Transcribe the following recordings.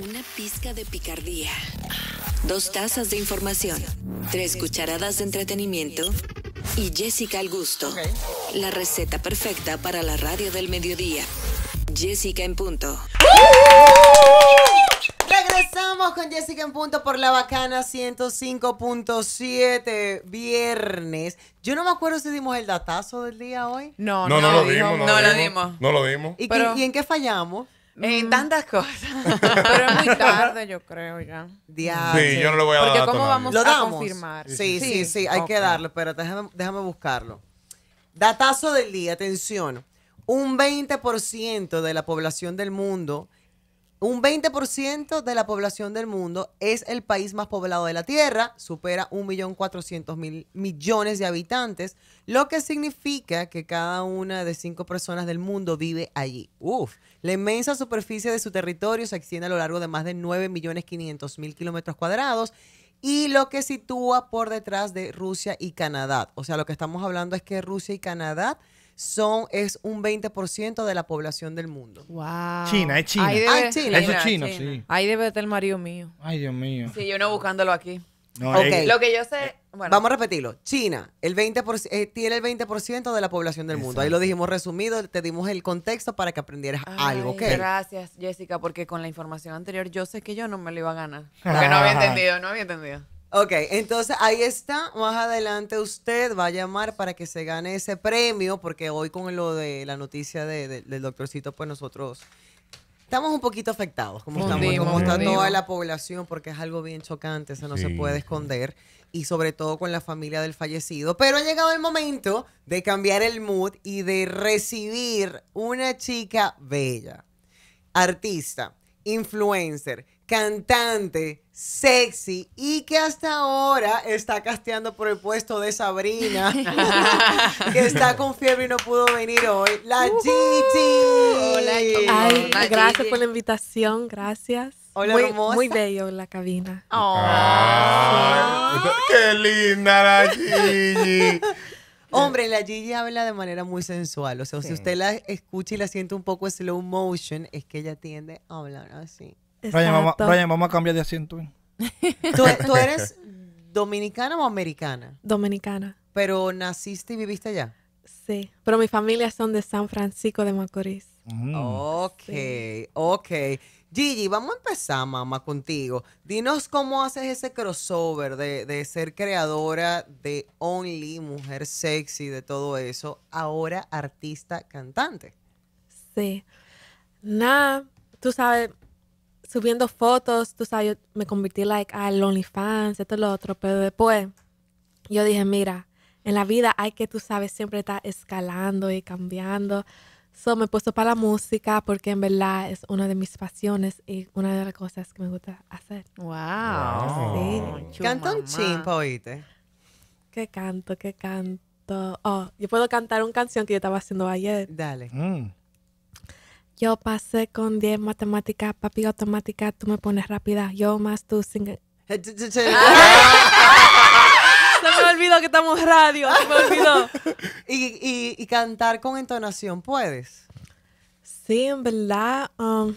Una pizca de picardía. Dos tazas de información. Tres cucharadas de entretenimiento. Y Jessica al gusto. La receta perfecta para la radio del mediodía. Jessica en punto. Regresamos con Jessica en punto por la bacana 105.7 viernes. Yo no me acuerdo si dimos el datazo del día hoy. No, no, lo, dimos. No, lo dimos. No lo dimos. ¿Y, Pero... ¿Y en qué fallamos? En mm. tantas cosas. Pero es muy tarde, yo creo, ya. Sí, yo no lo voy a dar Porque ¿cómo vamos a confirmar? Sí, sí, sí, hay que darlo. pero déjame, déjame buscarlo. Datazo del día, atención. Un 20% de la población del mundo un 20% de la población del mundo es el país más poblado de la Tierra, supera 1.400.000 millones de habitantes, lo que significa que cada una de cinco personas del mundo vive allí. Uf, la inmensa superficie de su territorio se extiende a lo largo de más de 9.500.000 kilómetros cuadrados y lo que sitúa por detrás de Rusia y Canadá. O sea, lo que estamos hablando es que Rusia y Canadá son, es un 20% de la población del mundo. Wow. China, es China. debe, ah, China. Eso es chino, sí. Ahí debe estar el marido mío. Ay, Dios mío. Sí, yo no buscándolo aquí. Lo que yo sé. Eh, Vamos a repetirlo. China el 20 eh, tiene el 20% de la población del mundo. Ahí lo dijimos resumido, te dimos el contexto para que aprendieras algo. Gracias, Jessica, porque con la información anterior yo sé que yo no me lo iba a ganar. Porque no había entendido, no había entendido. Ok, entonces ahí está. Más adelante usted va a llamar para que se gane ese premio, porque hoy con lo de la noticia del doctorcito, pues nosotros estamos un poquito afectados, como, estamos, como está toda la población, porque es algo bien chocante, eso no se puede esconder, y sobre todo con la familia del fallecido. Pero ha llegado el momento de cambiar el mood y de recibir una chica bella, artista, influencer, cantante sexy y que hasta ahora está casteando por el puesto de Sabrina, que está con fiebre y no pudo venir hoy, la Gigi. Hola, gracias por la invitación, gracias. Hola, muy, Muy bello la cabina. ¡Qué linda la Gigi! Hombre, la Gigi habla de manera muy sensual. O sea, si usted la escucha y la siente un poco slow motion, es que ella tiende a hablar así vaya vamos, a cambiar de asiento. ¿Tú, eres dominicana o americana? Dominicana. ¿Pero naciste y viviste allá? Sí, pero mi familia son de San Francisco de Macorís. Mm. Ok, ok. Gigi, vamos a empezar, mamá, contigo. Dinos cómo haces ese crossover de, de, ser creadora de Only, mujer sexy, de todo eso, ahora artista cantante. Sí. Nada, tú sabes, subiendo fotos, tú sabes, yo me convertí like al OnlyFans, esto lo otro, pero después yo dije, mira, en la vida hay que, tú sabes, siempre estar escalando y cambiando. So, me he puesto para la música porque en verdad es una de mis pasiones y una de las cosas que me gusta hacer. ¡Wow! Canta un chimpo, oíste. ¿Qué canto? ¿Qué canto? Oh, yo puedo cantar una canción que yo estaba haciendo ayer. Dale. Mm. Yo pasé con 10 matemáticas, papi automática, tú me pones rápida, yo más tú sin... E-. Eh, ah. se me olvidó que estamos radio, se me olvidó. y, cantar con entonación, ¿puedes? Sí, en verdad. Um,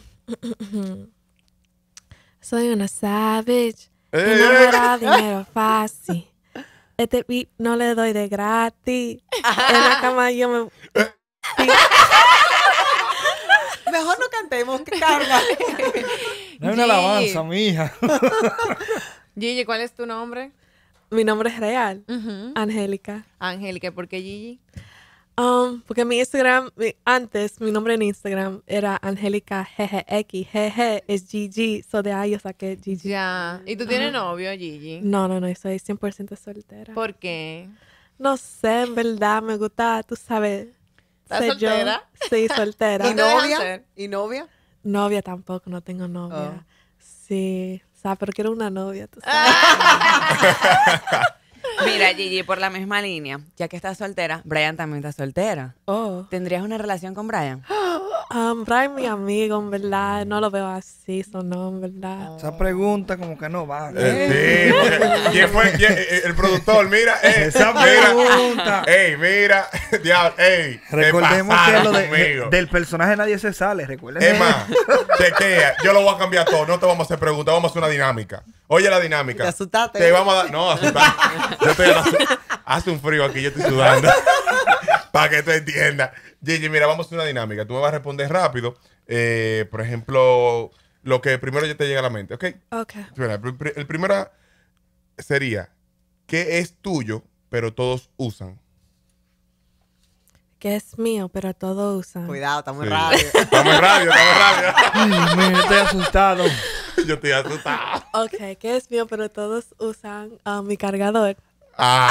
soy una savage, eh. me dinero fácil. Este beat no le doy de gratis. En la cama yo me... mejor no cantemos, carga. No es una alabanza, mija. Gigi, ¿cuál es tu nombre? Mi nombre es real, Angélica. Angélica, ¿por qué Gigi? Um, porque mi Instagram, antes, mi nombre en Instagram era Angélica GGX. GG es Gigi, so de ahí yo saqué Gigi. Ya. ¿Y tú tienes novio, Gigi? No, no, no, yo soy 100% soltera. ¿Por qué? No sé, en verdad, me gusta, tú sabes ¿Estás soltera? Sí, soltera. ¿Y novia? ¿Y novia? Novia tampoco, no tengo novia. Oh. Sí, o sea, pero quiero una novia, tú Mira, Gigi, por la misma línea, ya que estás soltera, Brian también está soltera. Oh. ¿Tendrías una relación con Brian? Um, Brian, mi amigo, en verdad, no lo veo así, son no, en verdad. Esa pregunta como que no va eh, fue? Eh, eh, el productor, mira, esa pregunta. Ey, mira, diablo, ey. Recordemos que lo de, del personaje nadie se sale, recuerden. Emma más, chequea, yo lo voy a cambiar todo, no te vamos a hacer preguntas, vamos a hacer una dinámica. Oye la dinámica. Te asustaste. Te vamos a dar, no, asustaste. yo hace, hace un frío aquí, yo estoy sudando para que te entiendas. Gigi, mira, vamos a hacer una dinámica. Tú me vas a responder rápido. Eh, por ejemplo, lo que primero ya te llega a la mente, ¿ok? Ok. el, primero sería, ¿qué es tuyo pero todos usan? ¿qué es mío, pero todos usan. Cuidado, está muy sí. está estamos en radio, estamos en radio. Me estoy asustado. Yo estoy asustado. Ok, ¿qué es mío, pero todos usan ah, mi cargador. Ah.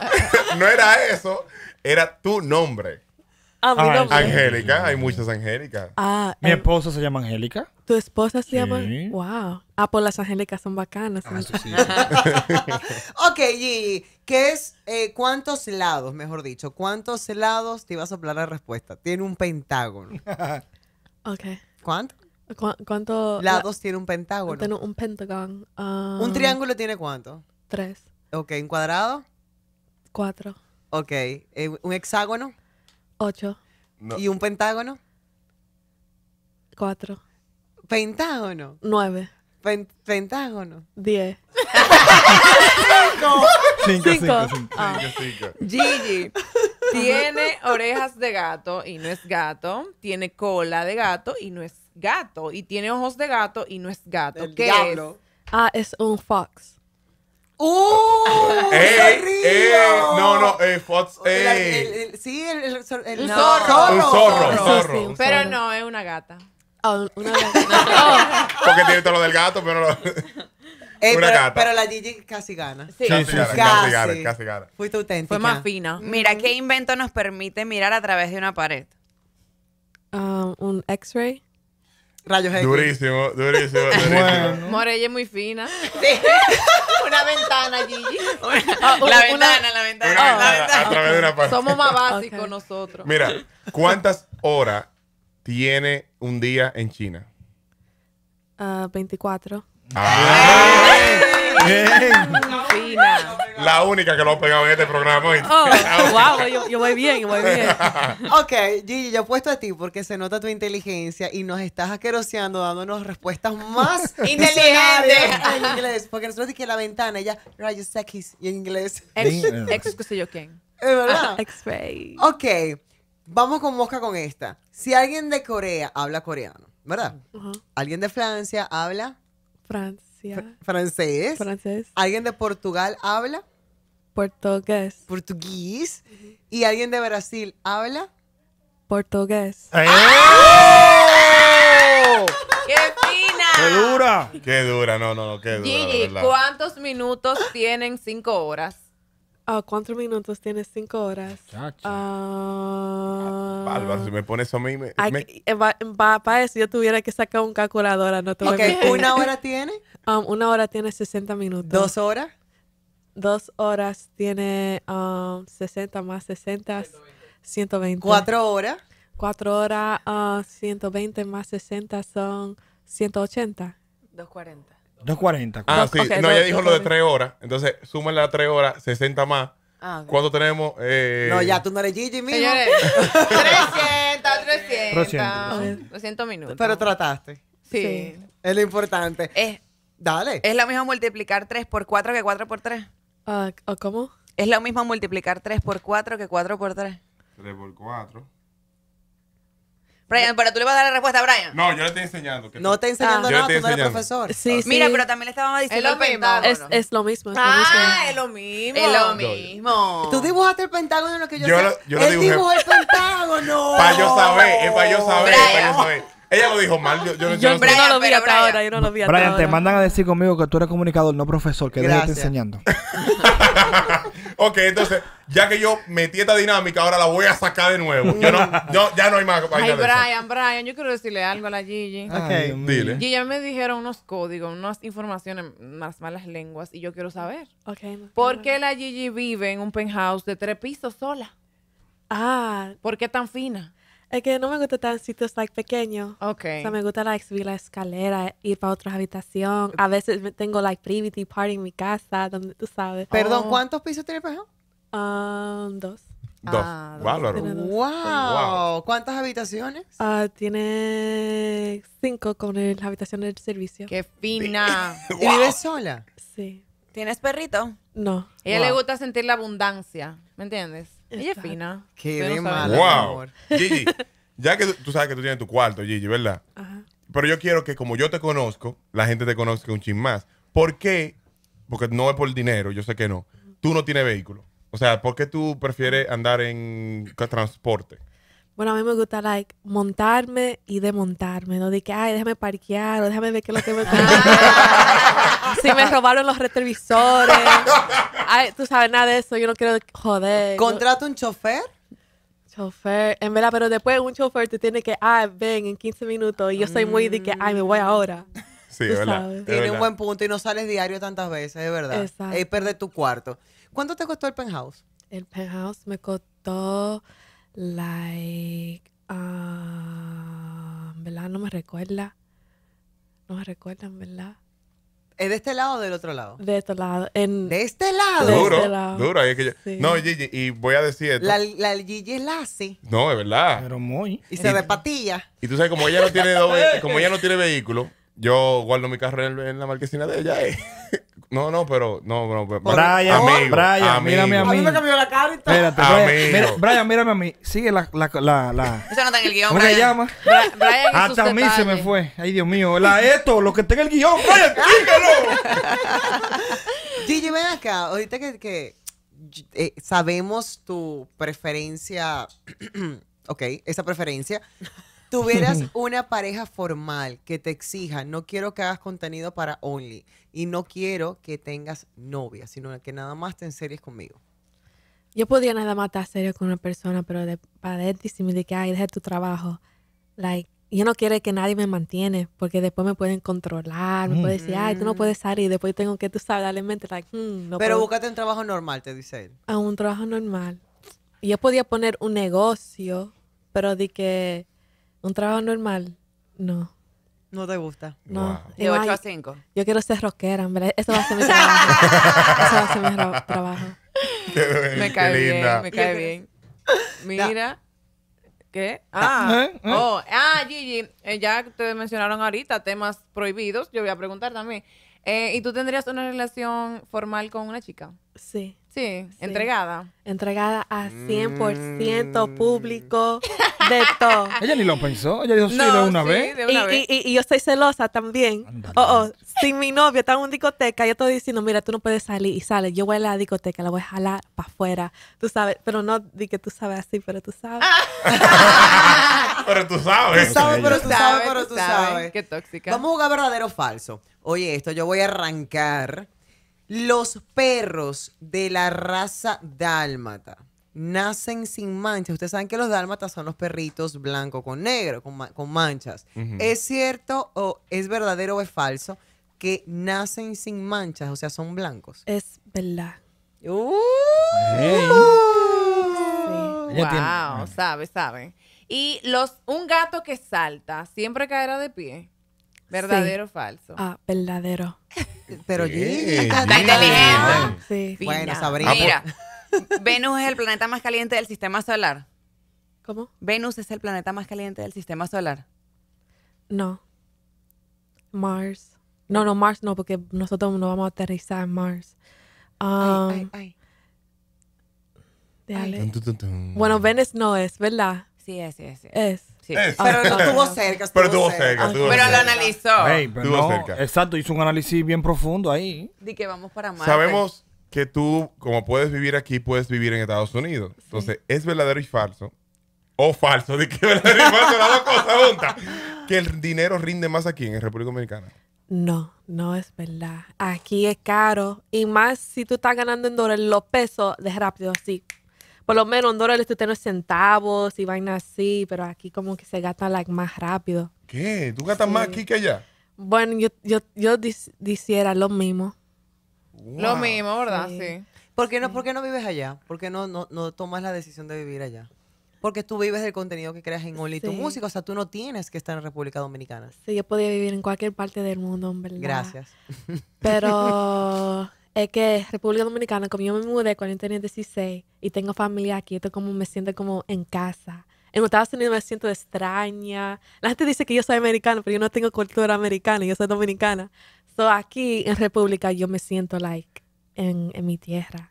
ah. no era eso, era tu nombre. Ah, mi Angélica, hay muchas Angélicas. Ah, mi esposa se llama Angélica. ¿Tu esposa se llama? Sí. Wow. Ah, pues las Angélicas son bacanas. Ah, ok, y ¿qué es eh, cuántos lados, mejor dicho? ¿Cuántos lados te iba a soplar la respuesta? Tiene un pentágono. ok. ¿Cuánto? ¿Cuántos lados tiene un pentágono? Tiene un pentágono. Ah. ¿Un triángulo tiene cuánto? Tres. Ok, ¿En cuadrado? Cuatro. Ok. Eh, ¿Un hexágono? Ocho. ¿Y un pentágono? Cuatro. ¿Pentágono? Nueve. ¿Pentágono? Diez. Ah. cinco. Cinco, Gigi tiene orejas de gato y no es gato. Tiene cola de gato y no es gato. Y tiene ojos de gato y no es gato. ¿Qué es? Ah, es un fox. ¡Uh! ¡Eh! eh no, no, eh, Fox. Eh. El, el, el, sí, el, zorro. Zorro. Un zorro. Un zorro. pero no, es una gata. Oh, una gata. Porque tiene todo lo del gato, pero no. Ey, una pero, gata. pero la Gigi casi gana. Sí, casi, sí, gana, casi. gana, casi gana. Fuiste auténtica. Fue más fina. Mira, ¿qué invento nos permite mirar a través de una pared? Um, un X-ray. Rayos X. Durísimo, durísimo, durísimo. Bueno. es muy fina. Sí. una ventana, Gigi. Una, la, ventana, la, ventana, ventana, A través de una pared Somos más básicos nosotros. Mira, ¿cuántas horas tiene un día en China? 24. Ah, Bien. Ah. Bien. Fina. La única que lo ha pegado en este programa. Hoy. Oh, wow, yo, voy bien, yo voy bien. ok, Gigi, yo apuesto a ti porque se nota tu inteligencia y nos estás asqueroseando dándonos respuestas más inteligentes en inglés. Porque nosotros dijimos la ventana, ella, rayos X, y en inglés. Ex, yo quién. Es verdad. Ah, X-ray. Ok, vamos con mosca con esta. Si alguien de Corea habla coreano, ¿verdad? Alguien de Francia habla. France francés. Francés. ¿Alguien de Portugal habla? Portugués. Portugués. ¿Y alguien de Brasil habla? Portugués. ¡Eh! ¡Ah! ¡Qué fina! ¡Qué dura! ¡Qué dura! No, no, no, qué dura. ¿cuántos minutos tienen cinco horas? Uh, ¿Cuántos minutos tienes? Cinco horas. Ah. Ah, Álvaro, si me pones a mí, me, eh, Va, va, para eso yo tuviera que sacar un calculadora, no ¿Una hora tiene? Um, una hora tiene 60 minutos. ¿Dos horas? Dos horas tiene um, 60 más 60, 120. 120. ¿Cuatro horas? Cuatro horas, uh, 120 más 60 son 180. 240. 240. Ah, sí. no, ella dijo lo de 3 horas. Entonces, súmenle a 3 horas, 60 más. Ah, okay. tenemos? Eh... No, ya tú no eres Gigi, mijo. 300, 300. 300, minutos. Pero trataste. Sí. Es lo importante. Es, Dale. Es lo mismo multiplicar 3 por 4 que 4 por 3. Uh, ah, ¿Cómo? Es lo mismo multiplicar 3 por 4 que 4 por 3. 3 por 4. Brian, pero tú le vas a dar la respuesta a Brian. No, yo le estoy enseñando. Que no está ah. enseñando nada, tú no eres profesor. Sí, sí. Mira, pero también le estábamos diciendo lo Pentágono. es, lo mismo. Es lo Ah, mismo. es lo mismo. Es lo mismo. Tú dibujaste el pentágono en lo que yo, Yo yo Él dibujé. el pentágono. Para yo saber, es para yo saber, es para yo saber. Ella lo dijo mal. Yo, yo, no, lo vi hasta Brian. ahora. Yo no lo vi hasta Brian, te mandan a decir conmigo que tú eres comunicador, no profesor, que déjate enseñando. ok, entonces, ya que yo metí esta dinámica, ahora la voy a sacar de nuevo. Yo no, yo, ya no hay más. Ay, Brian, Brian, yo quiero decirle algo a la Gigi. Ok, Dile. Gigi, me dijeron unos códigos, unas informaciones, unas malas lenguas, y yo quiero saber. Okay, ¿Por qué la Gigi vive en un penthouse de tres pisos sola? Ah. ¿Por qué tan fina? Es que no me gusta estar en sitios like, pequeños. Ok. O sea, me gusta like, subir la escalera, ir para otras habitaciones. A veces tengo like privity party en mi casa, donde tú sabes. Perdón, oh. ¿cuántos pisos tiene el um, dos. Dos. Ah, Wow. ¿Cuántas habitaciones? Ah, tiene cinco con la habitación del servicio. ¡Qué fina! ¿Y sola? Sí. ¿Tienes perrito? No. ella le gusta sentir la abundancia, ¿me entiendes? Ella es fina. Qué Wow. Gigi, ya que tú sabes que tú tienes tu cuarto, Gigi, ¿verdad? Pero yo quiero que, como yo te conozco, la gente te conozca un chin más. ¿Por qué? Porque no es por dinero, yo sé que no. Tú no tienes vehículo. O sea, ¿por qué tú prefieres andar en transporte? Bueno, a mí me gusta, like, montarme y desmontarme, ¿no? De que, ay, déjame parquear o déjame ver qué es lo que me pasa. si me robaron los retrovisores. Ay, tú sabes nada de eso, yo no quiero joder. ¿Contrata un chofer? Chofer, en verdad, pero después un chofer te tiene que, ay, ven en 15 minutos. Y yo soy muy de que, ay, me voy ahora. Sí, verdad. tiene un buen punto y no sales diario tantas veces, es verdad. Exacto. Y perder tu cuarto. ¿Cuánto te costó el penthouse? El penthouse me costó like, um, ¿verdad? No me recuerda. No me recuerdan, ¿verdad? ¿Es de este lado o del otro lado? De este lado. En, ¿De este lado? Este duro, duro. Es que No, Gigi, y voy a decir esto. La, la Gigi la sí. No, es verdad. Pero muy. Y, se despatilla. Y tú sabes, como ella no tiene como ella no tiene vehículo, yo guardo mi carro en, en la marquesina de ella. Eh. No, no, pero. No, no, pero Brian, amigo, Brian, amigo. mírame a mí. A mí me cambió la cara y todo. Espérate, Brian, mira, Brian, mírame a mí. Sigue la. la, la, la Eso no está en el guión, ¿Cómo se llama? Brian Hasta a mí se me fue. Ay, Dios mío. La, esto, lo que está en el guión, Brian, dígalo. Gigi, ven acá. Ahorita que, que eh, sabemos tu preferencia. ok, esa preferencia tuvieras una pareja formal que te exija, no quiero que hagas contenido para Only y no quiero que tengas novia, sino que nada más te enseries conmigo. Yo podía nada más estar serio con una persona, pero de, para decirme de que, ay, deja tu trabajo. Like, yo no quiero que nadie me mantiene, porque después me pueden controlar, me pueden decir, ay, tú no mm. puedes salir, después tengo que, tú sabes, mente, mm, Pero búscate un trabajo normal, te dice él. A un trabajo normal. Yo podía poner un negocio, pero de que un trabajo normal, no. No te gusta. No. De 8 a 5. Yo quiero ser rockera, hombre. Eso va a ser mi trabajo. Eso va a ser mi trabajo. me cae bien, me cae bien. Mira. ¿Qué? Ah, ah ¿eh? ¿Eh? Oh, ah, Gigi, eh, ya te mencionaron ahorita temas prohibidos. Yo voy a preguntar también. ¿Y tú tendrías una relación formal con una chica? Sí. Sí, entregada. Entregada a 100% mm. público de todo. Ella ni lo pensó, ella dijo sí, de una vez. y, yo soy celosa también. Oh, oh mi novio está en una discoteca, yo estoy diciendo, mira, tú no puedes salir y sale. Yo voy a la discoteca, la voy a jalar para afuera, tú sabes. Pero no di que tú sabes así, pero tú sabes. Ah. pero tú sabes. Tú sabes, pero tú sabes, pero tú sabes. Qué tóxica. Vamos a jugar verdadero o falso. Oye, esto yo voy a arrancar los perros de la raza dálmata nacen sin manchas. Ustedes saben que los dálmatas son los perritos blanco con negro, con, manchas. ¿Es cierto o es verdadero o es falso que nacen sin manchas? O sea, son blancos. Es verdad. ¡Uh! Wow, sabe, sabe. Y los, un gato que salta siempre caerá de pie. ¿Verdadero o falso? Ah, verdadero. Pero sí, Está inteligente. Bueno, Sabrina. Venus es el planeta más caliente del sistema solar. ¿Cómo? Venus es el planeta más caliente del sistema solar. No. Mars. No, no, Mars no, porque nosotros no vamos a aterrizar en Mars. ay, um, ay, Bueno, Venus no es, ¿verdad? Sí, es, sí, es. Sí. Es. Pero no estuvo cerca. pero estuvo cerca. pero lo analizó. Exacto, hizo un análisis bien profundo ahí. Sabemos que tú, como puedes vivir aquí, puedes vivir en Estados Unidos. Entonces, es verdadero y falso. O falso, de que verdadero y falso, las dos cosas juntas. Que el dinero rinde más aquí en República Dominicana. No, no es verdad. Aquí es caro. Y más si tú estás ganando en dólares, los pesos de rápido, así por lo menos en Honduras tú tienes centavos y vainas así, pero aquí como que se gasta like, más rápido. ¿Qué? ¿Tú gastas más aquí que allá? Bueno, yo, yo, yo lo mismo. Lo mismo, ¿verdad? Sí. ¿Por, qué no, ¿Por no vives allá? ¿Por qué no, no, tomas la decisión de vivir allá? Porque tú vives del contenido que creas en Only sí. tu música, o sea, tú no tienes que estar en República Dominicana. Sí, yo podía vivir en cualquier parte del mundo, en verdad. Gracias. Pero es que República Dominicana, como yo me mudé cuando yo tenía 16 y tengo familia aquí, esto como me siento como en casa. En Estados Unidos me siento extraña. La gente dice que yo soy americana, pero yo no tengo cultura americana, yo soy dominicana. So aquí en República yo me siento like en mi tierra.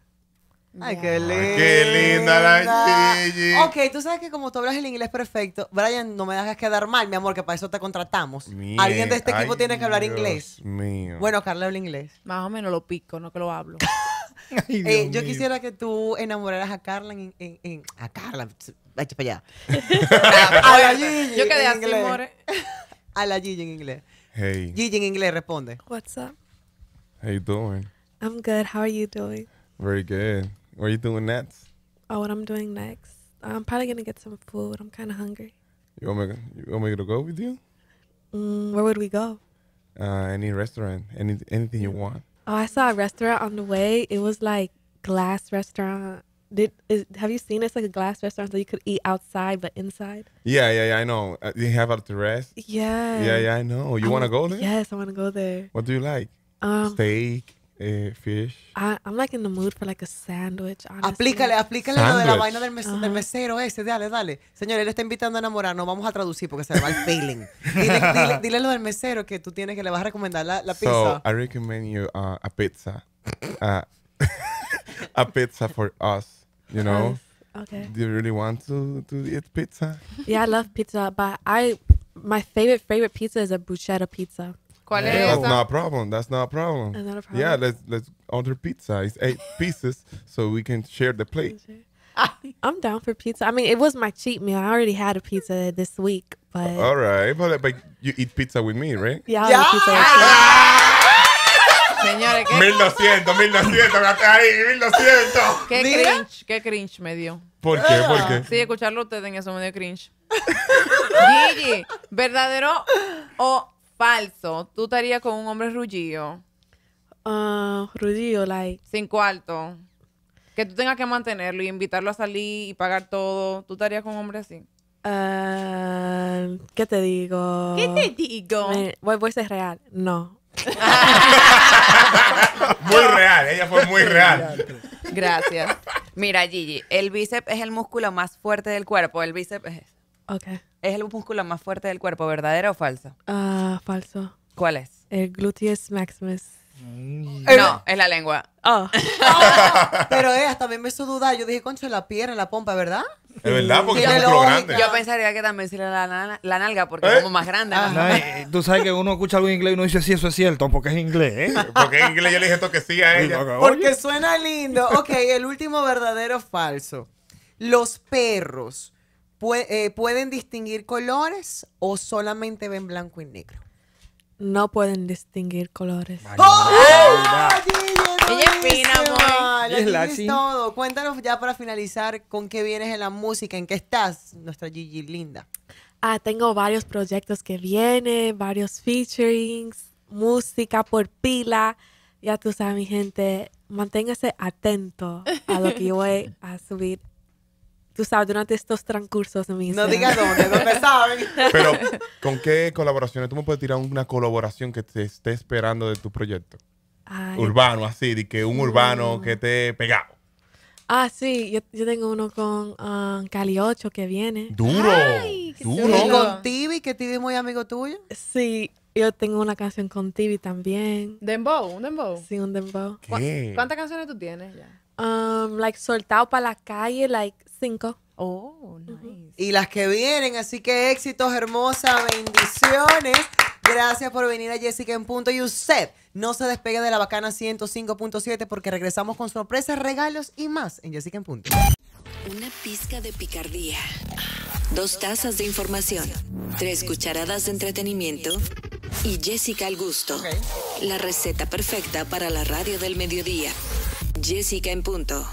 Ay, qué linda. Ay, qué linda la Gigi. Ok, tú sabes que como tú hablas el inglés perfecto, Brian, no me dejas quedar mal, mi amor, que para eso te contratamos. Alguien de este equipo tiene que hablar inglés. Mío. Bueno, Carla habla inglés. Más o menos lo pico, no que lo hablo. Eh, yo quisiera que tú enamoraras a Carla en, a Carla, vete para allá. Yo quedé así, more. A la Gigi en inglés. Hey. Gigi en inglés responde. What's up? How you doing? I'm good. How are you doing? Very good. What are you doing next? Oh, what I'm doing next? I'm probably gonna get some food. I'm kind of hungry. You want me? You want me to go with you? Mm, where would we go? Uh, any restaurant, any anything you want. Oh, I saw a restaurant on the way. It was like glass restaurant. Did is, have you seen it? It's like a glass restaurant so you could eat outside but inside. Yeah, yeah, yeah. I know. Uh, they have a terrace. Yeah. Yeah, yeah. I know. You want to go there? Yes, I want to go there. What do you like? Um, Steak. eh, fish. I, I'm like in the mood for like a sandwich. Aplícale, aplícale lo de la vaina del, mesero ese. Dale, dale. Señor, él está invitando a no Vamos a traducir porque se le va el feeling. dile, dile, lo del mesero que tú tienes que le vas a recomendar la, pizza. So, I recommend you uh, a pizza. Uh, a pizza for us, you know? Okay. Do you really want to, to eat pizza? Yeah, I love pizza, but I my favorite favorite pizza is a bruschetta pizza. ¿Cuál es That's not a problem. That's not a problem. That's not a problem. Yeah, let's let's order pizza. It's eight pieces, so we can share the plate. I'm down for pizza. I mean, it was my cheat meal. I already had a pizza this week, but all right. But, you eat pizza with me, right? Yeah. I'll pizza with you. Señores, 1200, 1200, gasté ahí, 1200. qué cringe, qué cringe me dio. ¿Por qué? ¿Por qué? Sí, escucharlo a ustedes en eso me dio cringe. Gigi, verdadero o falso, tú estarías con un hombre rullido. Uh, ah, like. Sin cuarto. Que tú tengas que mantenerlo y invitarlo a salir y pagar todo. ¿Tú estarías con un hombre así? Ah, ¿Qué te digo? ¿Qué te digo? voy, a ser real. No. muy real, ella fue muy real. Gracias. Mira, Gigi, el bíceps es el músculo más fuerte del cuerpo. El bíceps es. Ok es el músculo más fuerte del cuerpo, verdadero o falso? Ah, falso. ¿Cuál es? El gluteus maximus. Mm. Eh, no, es la lengua. Ah. Pero ella eh, también me hizo dudar. Yo dije, concho, la pierna, la pompa, ¿verdad? Es verdad, porque es músculo grande. Yo pensaría que también sería la, la, la nalga, porque ¿Eh? es como más grande. tú sabes que uno escucha algo en inglés y uno dice, sí, eso es cierto, porque es inglés, ¿eh? Porque en inglés yo le dije esto que sí a ella. Porque suena lindo. Ok, el último verdadero falso. Los perros eh, ¿Pueden distinguir colores o solamente ven blanco y negro? No pueden distinguir colores. ¡Oh! Ella es fina, amor. todo. Cuéntanos ya para finalizar con qué vienes en la música, en qué estás, nuestra Gigi linda. Ah, tengo varios proyectos que vienen, varios featurings, música por pila. Ya tú sabes, mi gente, manténgase atento a lo que yo voy a subir tú sabes, durante estos transcursos mismos. No digas dónde, dónde saben. Pero, ¿con qué colaboraciones? ¿Tú me puedes tirar una colaboración que te esté esperando de tu proyecto? Urbano, así, de que un urbano mm. que te pegado. Ah, sí, yo, tengo uno con ah, Cali 8 que viene. ¡Duro! ¡Duro! Y con Tibi, que Tibi es muy amigo tuyo. Sí, yo tengo una canción con Tibi también. ¿Dembow? ¿Un dembow? Sí, un dembow. ¿Qué? ¿Cuántas canciones tú tienes ya? Um, like soltado para la calle, like cinco. Oh, nice. Y las que vienen, así que éxitos, hermosa, bendiciones. Gracias por venir a Jessica en Punto. Y usted no se despegue de la bacana 105.7 porque regresamos con sorpresas, regalos y más en Jessica en Punto. Una pizca de picardía, dos tazas de información, tres cucharadas de entretenimiento y Jessica al gusto. La receta perfecta para la radio del mediodía. Jessica en punto.